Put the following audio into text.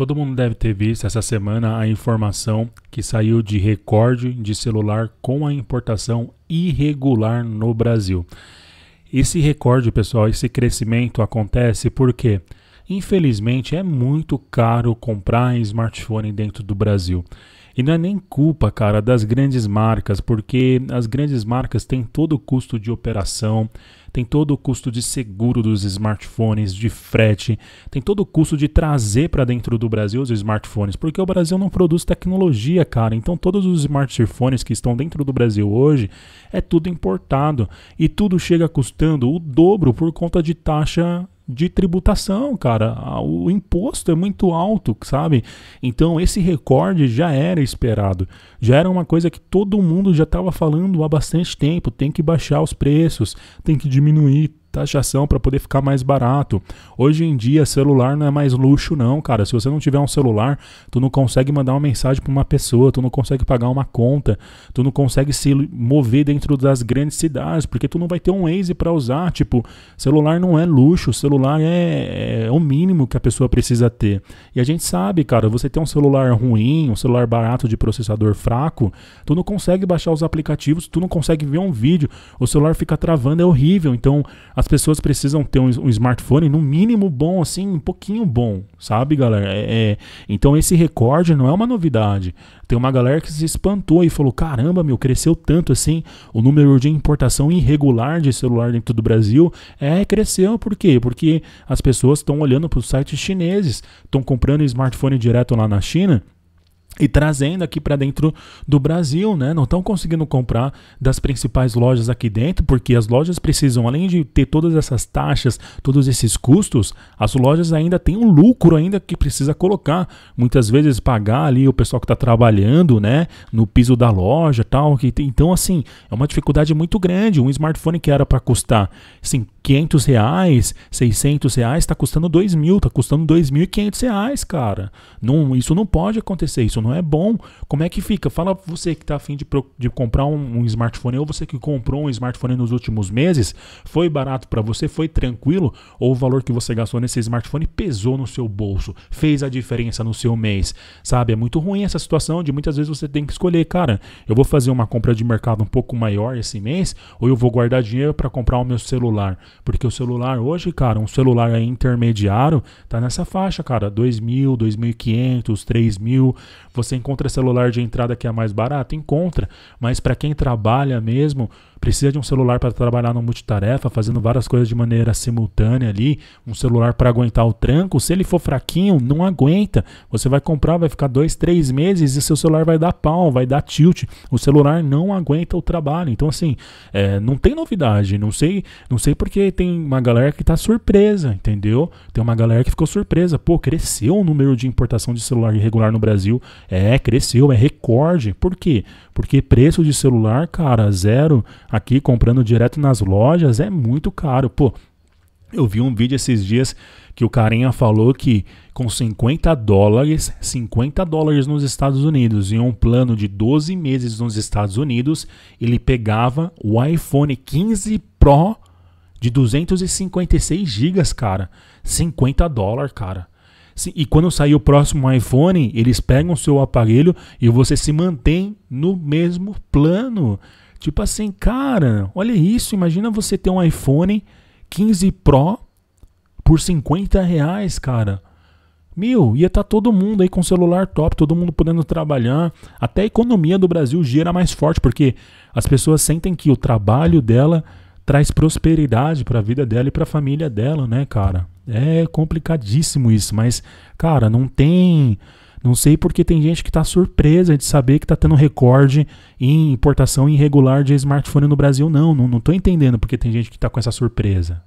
Todo mundo deve ter visto essa semana a informação que saiu de recorde de celular com a importação irregular no Brasil. Esse recorde, pessoal, esse crescimento acontece porque, infelizmente, é muito caro comprar smartphone dentro do Brasil. E não é nem culpa, cara, das grandes marcas, porque as grandes marcas têm todo o custo de operação, tem todo o custo de seguro dos smartphones, de frete, tem todo o custo de trazer para dentro do Brasil os smartphones, porque o Brasil não produz tecnologia, cara. Então todos os smartphones que estão dentro do Brasil hoje é tudo importado e tudo chega custando o dobro por conta de taxa de tributação, cara. O imposto é muito alto, sabe? Então esse recorde já era esperado. Já era uma coisa que todo mundo já estava falando há bastante tempo. Tem que baixar os preços, tem que diminuir taxação para poder ficar mais barato. Hoje em dia, celular não é mais luxo não, cara. Se você não tiver um celular, tu não consegue mandar uma mensagem para uma pessoa, tu não consegue pagar uma conta, tu não consegue se mover dentro das grandes cidades, porque tu não vai ter um Waze para usar, tipo, celular não é luxo, celular é, é, o mínimo que a pessoa precisa ter. E a gente sabe, cara, você tem um celular ruim, um celular barato de processador fraco, tu não consegue baixar os aplicativos, tu não consegue ver um vídeo, o celular fica travando, é horrível. Então, as pessoas precisam ter um, um, smartphone no mínimo bom, assim, um pouquinho bom, sabe, galera? É, é, então esse recorde não é uma novidade. Tem uma galera que se espantou e falou: caramba, meu, cresceu tanto assim. O número de importação irregular de celular dentro do Brasil é cresceu. Por quê? Porque as pessoas estão olhando para os sites chineses, estão comprando smartphone direto lá na China e trazendo aqui para dentro do Brasil, né? Não estão conseguindo comprar das principais lojas aqui dentro, porque as lojas precisam, além de ter todas essas taxas, todos esses custos, as lojas ainda têm um lucro ainda que precisa colocar. Muitas vezes pagar ali o pessoal que está trabalhando, né? No piso da loja, tal. Que tem, então, assim, é uma dificuldade muito grande. Um smartphone que era para custar, assim, 500 reais, 600 reais, está custando 2 mil, está custando 2.500 reais, cara. Não, isso não pode acontecer. Isso isso não é bom. Como é que fica? Fala você que está afim de, de comprar um, um, smartphone ou você que comprou um smartphone nos últimos meses, foi barato para você, foi tranquilo ou o valor que você gastou nesse smartphone pesou no seu bolso, fez a diferença no seu mês, sabe? É muito ruim essa situação de muitas vezes você tem que escolher, cara, eu vou fazer uma compra de mercado um pouco maior esse mês ou eu vou guardar dinheiro para comprar o meu celular, porque o celular hoje, cara, um celular intermediário tá nessa faixa, cara, dois mil, 2.500, três mil, você encontra celular de entrada que é mais barato? Encontra, mas para quem trabalha mesmo, precisa de um celular para trabalhar no multitarefa, fazendo várias coisas de maneira simultânea ali, um celular para aguentar o tranco. Se ele for fraquinho, não aguenta. Você vai comprar, vai ficar dois, três meses e seu celular vai dar pau, vai dar tilt. O celular não aguenta o trabalho. Então, assim, é, não tem novidade. Não sei, não sei porque tem uma galera que está surpresa, entendeu? Tem uma galera que ficou surpresa. Pô, cresceu o número de importação de celular irregular no Brasil. É, cresceu, é recorde. Por quê? Porque preço de celular, cara, zero aqui comprando direto nas lojas, é muito caro. Pô, eu vi um vídeo esses dias que o carinha falou que com 50 dólares, 50 dólares nos Estados Unidos e um plano de 12 meses nos Estados Unidos, ele pegava o iPhone 15 Pro de 256 gigas, cara. 50 dólares, cara. E quando sair o próximo iPhone, eles pegam o seu aparelho e você se mantém no mesmo plano. Tipo assim, cara, olha isso. Imagina você ter um iPhone 15 Pro por 50 reais, cara. Meu, ia estar tá todo mundo aí com celular top, todo mundo podendo trabalhar. Até a economia do Brasil gira mais forte, porque as pessoas sentem que o trabalho dela traz prosperidade para a vida dela e para a família dela, né, cara? É complicadíssimo isso, mas, cara, não tem não sei porque tem gente que está surpresa de saber que está tendo recorde em importação irregular de smartphone no Brasil. Não, não estou entendendo porque tem gente que está com essa surpresa.